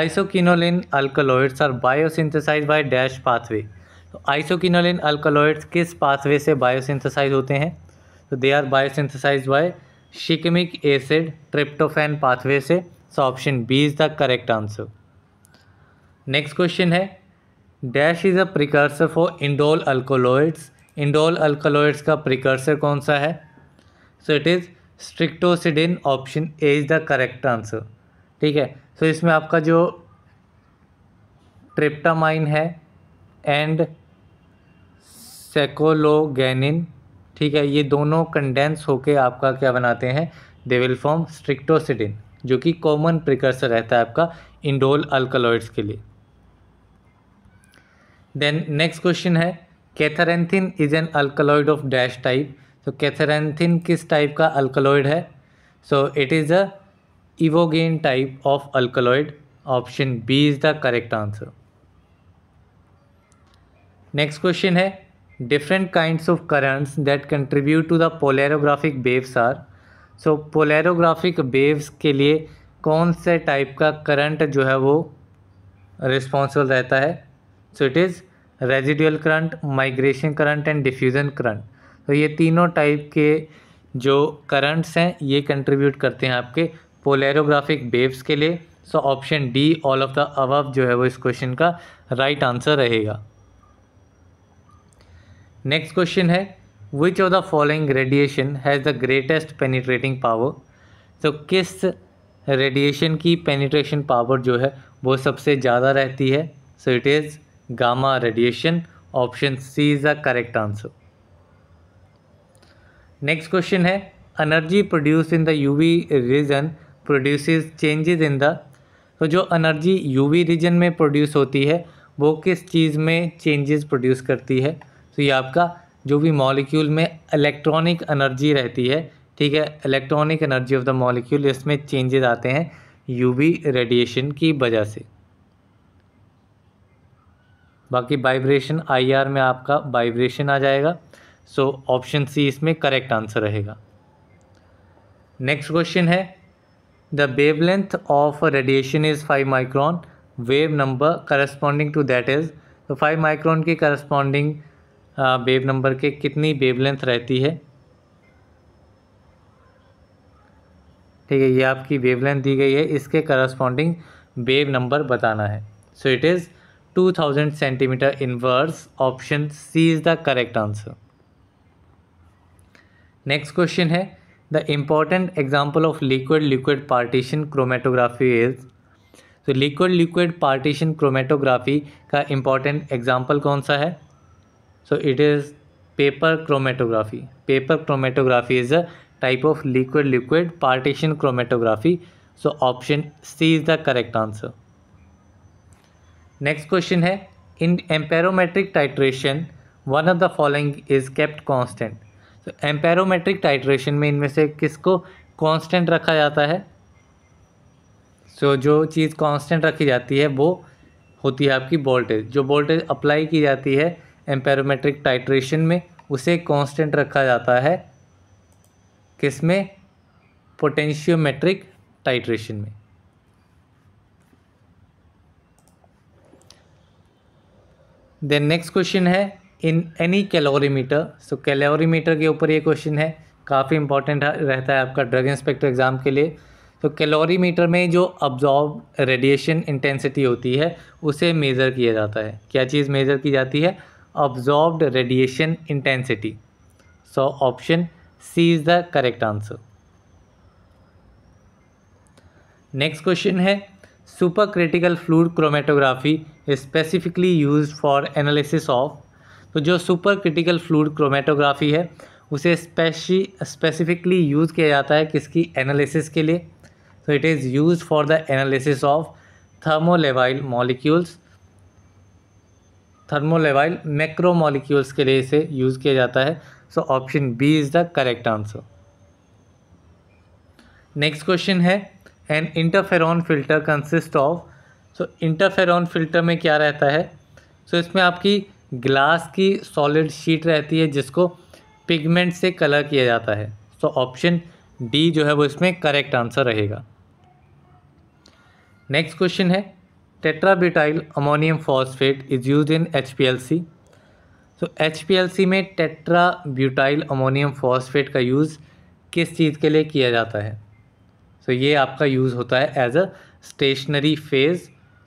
isoquinoline alkaloids are biosynthesize by dash pathway तो isoquinoline अल्कोलोइड्स किस pathway से biosynthesise होते हैं तो they are biosynthesize by shikimic acid tryptophan pathway से so option B is the correct answer next question है dash is a precursor for indole alkaloids indole alkaloids का precursor कौन सा है so it is strictosidine option A is the correct answer ठीक है so so, इसमें आपका जो ट्रिप्टामाइन है एंड सेकोलोगेनिन ठीक है ये दोनों कंडेंस होके आपका क्या बनाते हैं दे विल फॉर्म स्ट्रिक्टोसिडिन जो कि कॉमन प्रिकर्सर रहता है आपका इंडोल अल्कोलोइड्स के लिए देन नेक्स्ट क्वेश्चन है catharanthine is an alkaloid of dash type तो कैथरेंथिन किस टाइप का अल्कलॉइड है so it is a ibogaine type of alkaloid option B is the correct answer next question है different kind of currents that contribute to the polarographic waves are so polarographic waves के लिए कौन से type का current जो है वो responsible रहता है so it is residual current migration current and diffusion current तो ये तीनों टाइप के जो करंट्स हैं ये कंट्रीब्यूट करते हैं आपके पोलेरोग्राफिक वेव्स के लिए so option D all of the above जो है वो इस क्वेश्चन का राइट right आंसर रहेगा नेक्स्ट क्वेश्चन है which of the following radiation has the greatest penetrating power तो किस रेडिएशन की पेनिट्रेशन पावर जो है वो सबसे ज़्यादा रहती है so it is gamma radiation. Option C is the correct answer. Next question है energy produce in the UV region produce changes in the तो जो एनर्जी यूवी रीजन में प्रोड्यूस होती है वो किस चीज़ में चेंजेस प्रोड्यूस करती है तो ये आपका जो भी मॉलिक्यूल में इलेक्ट्रॉनिक एनर्जी रहती है ठीक है electronic energy of the molecule इसमें चेंजेस आते हैं यूवी रेडिएशन की वजह से बाकी वाइब्रेशन आई आर में आपका वाइब्रेशन आ जाएगा सो ऑप्शन सी इसमें करेक्ट आंसर रहेगा नेक्स्ट क्वेश्चन है the wavelength of radiation is five micron wave number corresponding to that is तो फाइव माइक्रॉन के करस्पॉन्डिंग वेव नंबर के कितनी वेव लेंथ रहती है ठीक है ये आपकी वेव लेंथ दी गई है इसके करस्पॉन्डिंग वेव नंबर बताना है so it is two thousand centimetre inverse option C is the correct answer next question है the important example of liquid liquid partition chromatography is तो लिक्विड लिक्विड पार्टीशन क्रोमेटोग्राफी का important example कौन सा है so it is paper chromatography paper chromatography is a type of liquid liquid partition chromatography so option C is the correct answer next question है in amperometric titration one of the following is kept constant तो amperometric titration में इनमें से किसको constant रखा जाता है so so, जो चीज़ कांस्टेंट रखी जाती है वो होती है आपकी वोल्टेज जो वोल्टेज अप्लाई की जाती है एम्पेरोमेट्रिक टाइट्रेशन में उसे कांस्टेंट रखा जाता है किस में पोटेंशियोमेट्रिक टाइट्रेशन में देन नेक्स्ट क्वेश्चन है in any calorimeter so calorimeter के ऊपर ये क्वेश्चन है काफ़ी इंपॉर्टेंट रहता है आपका ड्रग इंस्पेक्टर एग्ज़ाम के लिए तो कैलोरीमीटर में जो अब्जॉर्ब रेडिएशन इंटेंसिटी होती है उसे मेज़र किया जाता है क्या चीज़ मेज़र की जाती है absorbed radiation intensity so option C is the correct answer next question है supercritical fluid chromatography specifically use for analysis of तो जो सुपर क्रिटिकल फ्लूड क्रोमेटोग्राफी है उसे स्पेशी स्पेसिफिकली यूज़ किया जाता है किसकी एनालिसिस के लिए तो it is use for the analysis of thermolabile molecules thermolabile macromolecules के लिए इसे यूज़ किया जाता है so option B is the correct answer next question है and interference filter consist of so interference filter में क्या रहता है सो so, इसमें आपकी ग्लास की सॉलिड शीट रहती है जिसको पिगमेंट से कलर किया जाता है सो ऑप्शन डी जो है वो इसमें करेक्ट आंसर रहेगा नेक्स्ट क्वेश्चन है tetrabutyl ammonium phosphate is use in H P L C so H P L C में टेट्राब्यूटाइल अमोनियम फॉस्फेट का यूज़ किस चीज़ के लिए किया जाता है सो तो ये आपका यूज़ होता है as a stationary phase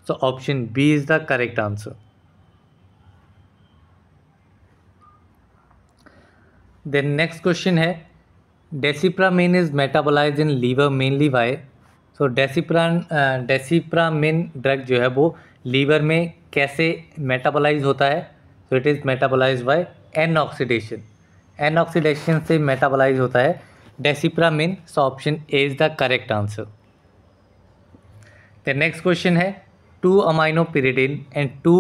so option B is the correct answer then next question है desipramine is metabolize in liver mainly by so desipra desipramine drug जो है वो लीवर में कैसे मेटाबोलाइज होता है so it is metabolize by N oxidation N oxidation से metabolize होता है desipramine so option A is the correct answer the next question है two aminopyridine and two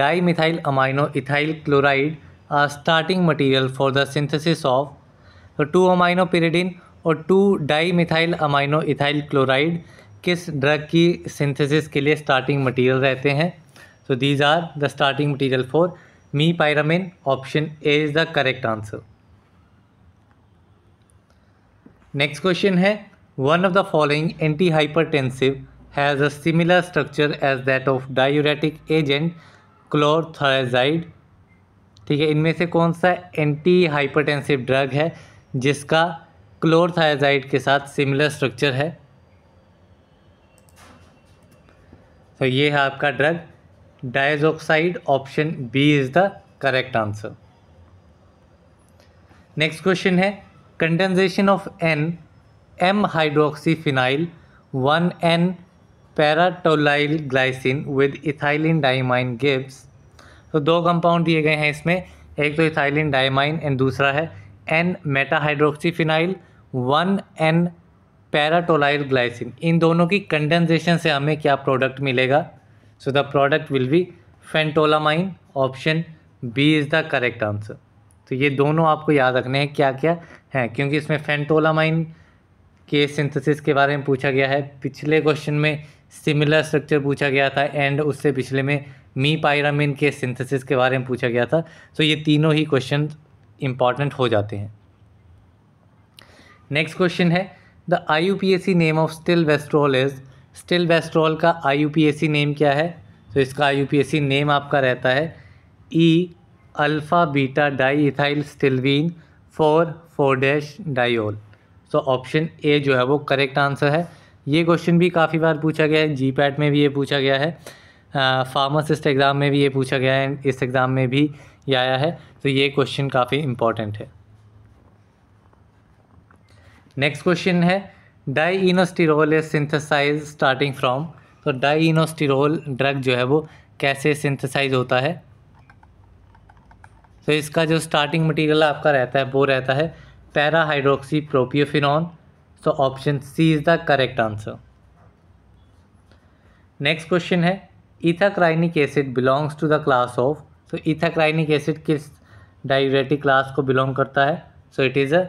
dimethyl amino ethyl chloride are starting material for the synthesis of तो two aminopyridine और two dimethyl amino ethyl chloride किस drug की synthesis के लिए starting material रहते हैं so these are the starting material for mepyramine option A is the correct answer next question है one of the following antihypertensive has a similar structure as that of diuretic agent chlorothiazide ठीक है इनमें से कौन सा anti hypertensive drug है जिसका chlorothiazide के साथ सिमिलर स्ट्रक्चर है तो ये है आपका drug diazoxide option B is the correct answer next question है condensation of N m hydroxy phenyl one N paratolyl glycine with ethylene diamine gives तो दो कंपाउंड दिए गए हैं इसमें एक तो इथाइलिन डाइमाइन एंड दूसरा है N meta hydroxy phenyl one N paratolyl glycine इन दोनों की कंडेंसेशन से हमें क्या प्रोडक्ट मिलेगा so the product will be phentolamine option B is the correct answer तो ये दोनों आपको याद रखने हैं क्या क्या हैं क्योंकि इसमें फेंटोलामाइन के सिंथेसिस के बारे में पूछा गया है पिछले क्वेश्चन में सिमिलर स्ट्रक्चर पूछा गया था एंड उससे पिछले में मी पायरामिन के सिंथेसिस के बारे में पूछा गया था तो ये तीनों ही क्वेश्चन इंपॉर्टेंट हो जाते हैं नेक्स्ट क्वेश्चन है the I U P A C name of stilboestrol is stilboestrol का I U P A C name क्या है तो इसका I U P A C name आपका रहता है E e alpha beta diethyl stilbene four four dash diol so option A जो है वो करेक्ट आंसर है ये क्वेश्चन भी काफ़ी बार पूछा गया है जी पैट में भी ये पूछा गया है फार्मासिस्ट एग्ज़ाम में भी ये पूछा गया है इस एग्ज़ाम में भी ये आया है तो ये क्वेश्चन काफ़ी इम्पॉर्टेंट है नेक्स्ट क्वेश्चन है dienestrol is synthesize starting from तो इनोस्टिरोल ड्रग जो है वो कैसे सिंथेसाइज होता है तो इसका जो स्टार्टिंग मटेरियल आपका रहता है वो रहता है para hydroxy propiophenone so option C is the correct answer next question है ethacrynic acid belongs to the class of so ethacrynic acid किस डायूरेटिक क्लास को बिलोंग करता है so it is a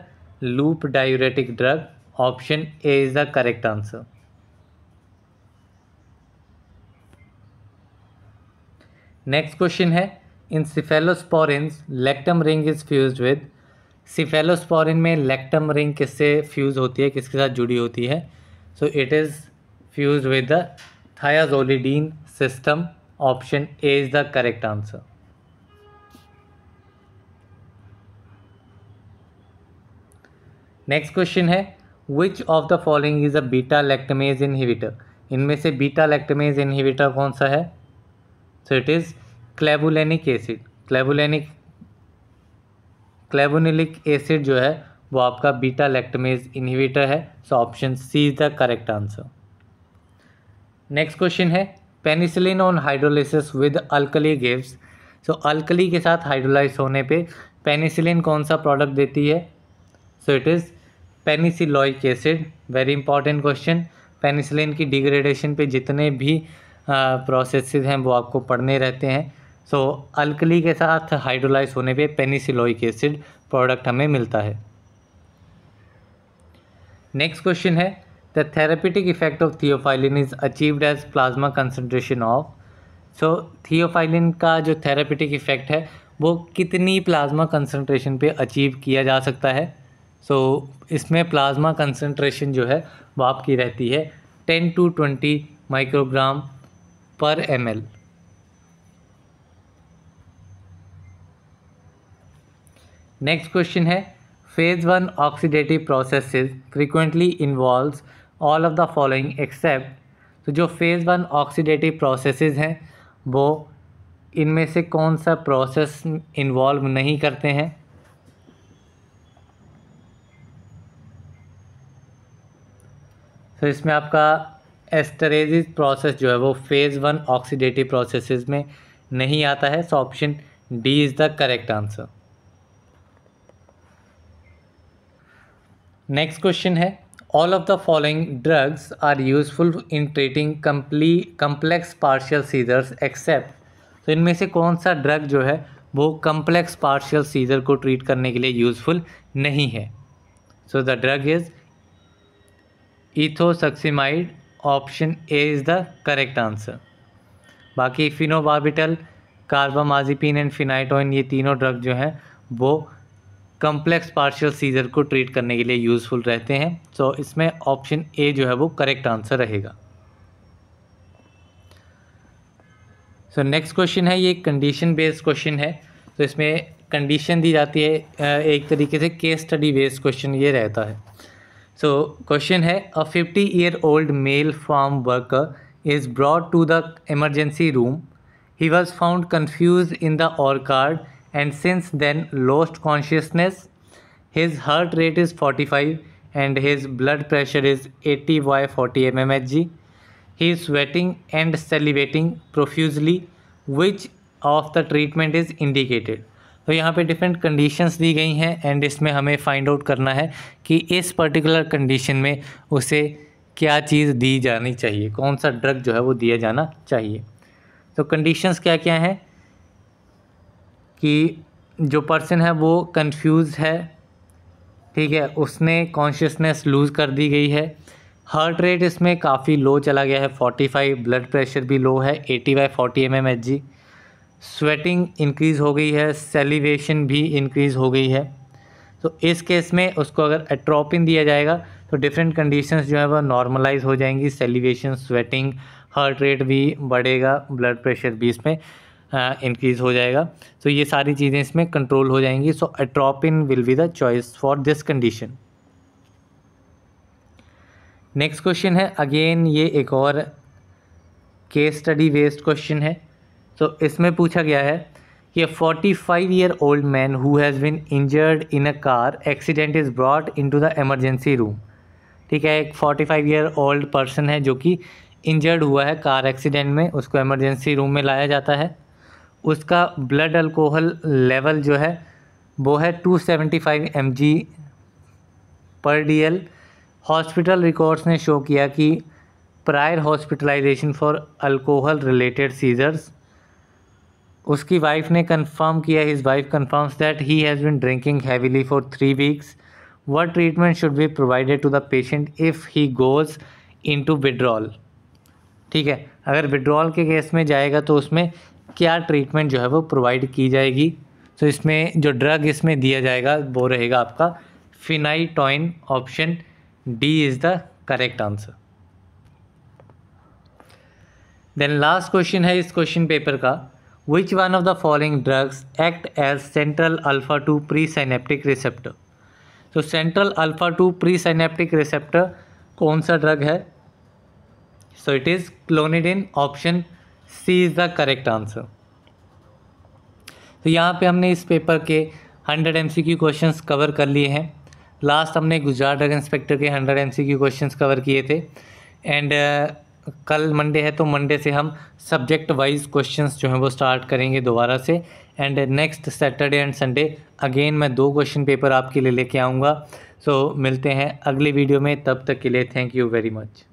loop diuretic drug option A is the correct answer next question है in cephalosporin lactam ring is fuse with cephalosporin में lactam ring किससे fuse होती है किसके साथ जुड़ी होती है so it is fuse with the thiazolidine system option A is the correct answer next question है which of the following is a beta lactamase inhibitor इनमें से बीटा लैक्टमेज इनहिबिटर कौन सा है so it is clavulanic acid clavulanic clavulanic acid जो है वो आपका बीटा लैक्टमेज इन्हीवेटर है so option C is the correct answer next question है penicillin on hydrolysis with alkali gives so alkali के साथ हाइड्रोलाइज होने पे पेनिसिलिन कौन सा प्रोडक्ट देती है so it is penicilloic acid very important question penicillin की डिग्रेडेशन पे जितने भी प्रोसेसेस हैं वो आपको पढ़ने रहते हैं सो अल्कली के साथ हाइड्रोलाइज होने पे पेनीसिलोइक एसिड प्रोडक्ट हमें मिलता है नेक्स्ट क्वेश्चन है the therapeutic effect of theophylline is achieved as plasma concentration of so theophylline का जो थेरेपिटिक इफेक्ट है वो कितनी प्लाज्मा कंसनट्रेशन पे अचीव किया जा सकता है सो so, इसमें प्लाज्मा कंसनट्रेशन जो है वो आपकी रहती है टेन टू ट्वेंटी माइक्रोग्राम पर एम एल नेक्स्ट क्वेश्चन है phase one oxidative processes frequently involves all of the following except तो जो फेज़ वन ऑक्सीडेटिव प्रोसेसेस हैं वो इनमें से कौन सा प्रोसेस इन्वॉल्व नहीं करते हैं तो so, इसमें आपका एस्टरेजिस प्रोसेस जो है वो फेज़ वन ऑक्सीडेटिव प्रोसेसेस में नहीं आता है so option D is the correct answer next question है all of the following drugs are useful in treating compli complex partial seizures except तो इनमें से कौन सा ड्रग जो है वो कम्प्लेक्स पार्शियल सीजर को ट्रीट करने के लिए यूजफुल नहीं है so the drug is ethosuximide option A is the correct answer बाकी फिनोबाबिटल कार्बामाजिपिन एंड फिनाइटोइन ये तीनों ड्रग जो हैं वो कम्प्लेक्स पार्शियल सीजर को ट्रीट करने के लिए यूज़फुल रहते हैं सो so, इसमें ऑप्शन ए जो है वो करेक्ट आंसर रहेगा सो नेक्स्ट क्वेश्चन है ये कंडीशन बेस्ड क्वेश्चन है तो so, इसमें कंडीशन दी जाती है एक तरीके से केस स्टडी बेस्ड क्वेश्चन ये रहता है सो so, क्वेश्चन है a fifty year old male farm worker is brought to the emergency room he was found confuse in the card and since then lost consciousness. His heart rate is 45 and his blood pressure is 80 by 40 mmHg. He is sweating and salivating profusely. Which of the treatment is indicated? तो यहाँ पे different conditions दी गई हैं and इसमें हमें find out करना है कि इस पर्टिकुलर कंडीशन में उसे क्या चीज़ दी जानी चाहिए कौन सा ड्रग जो है वो दिया जाना चाहिए तो कंडीशंस क्या क्या हैं कि जो पर्सन है वो कंफ्यूज है ठीक है उसने कॉन्शियसनेस लूज़ कर दी गई है हार्ट रेट इसमें काफ़ी लो चला गया है फोर्टी फाइव ब्लड प्रेशर भी लो है eighty by forty M M H G sweating increase हो गई है सेलिवेशन भी इंक्रीज़ हो गई है तो इस केस में उसको अगर एट्रोपिन दिया जाएगा तो डिफरेंट कंडीशंस जो है वह नॉर्मलाइज हो जाएंगी सेलिवेशन स्वेटिंग हार्ट रेट भी बढ़ेगा ब्लड प्रेशर भी इसमें इंक्रीज़ हाँ, हो जाएगा सो so, ये सारी चीज़ें इसमें कंट्रोल हो जाएंगी so atropine will be the choice for this condition next question है अगेन ये एक और केस स्टडी बेस्ड क्वेश्चन है सो so, इसमें पूछा गया है कि forty five year old man who has been injured in a car accident is brought into the emergency room ठीक है एक forty five year old person है जो कि इंजर्ड हुआ है कार एक्सीडेंट में उसको एमरजेंसी रूम में लाया जाता है उसका ब्लड अल्कोहल लेवल जो है वो है 275 सेवेंटी पर डीएल हॉस्पिटल रिकॉर्ड्स ने शो किया कि prior hospitalization for alcohol related seizures उसकी वाइफ ने कंफर्म किया his wife confirms that he has been drinking heavily for three weeks what treatment should be provided to the patient if he goes into withdrawal ठीक है अगर withdrawal के case में जाएगा तो उसमें क्या ट्रीटमेंट जो है वो प्रोवाइड की जाएगी तो इसमें जो ड्रग इसमें दिया जाएगा वो रहेगा आपका phenytoin option D is the correct answer then last question है इस क्वेश्चन पेपर का which one of the following drugs act as central alpha two presynaptic receptor तो central alpha two presynaptic receptor कौन सा drug है so it is clonidine option C is the correct answer तो यहाँ पे हमने इस paper के 100 एम क्वेश्चंस कवर कर लिए हैं लास्ट हमने गुजरात ड्रग इंस्पेक्टर के 100 एम क्वेश्चंस कवर किए थे एंड uh, कल मंडे है तो मंडे से हम सब्जेक्ट वाइज क्वेश्चंस जो हैं वो स्टार्ट करेंगे दोबारा से and next Saturday and Sunday again मैं दो क्वेश्चन पेपर आपके लिए लेके आऊँगा सो so, मिलते हैं अगले वीडियो में तब तक के लिए थैंक यू वेरी मच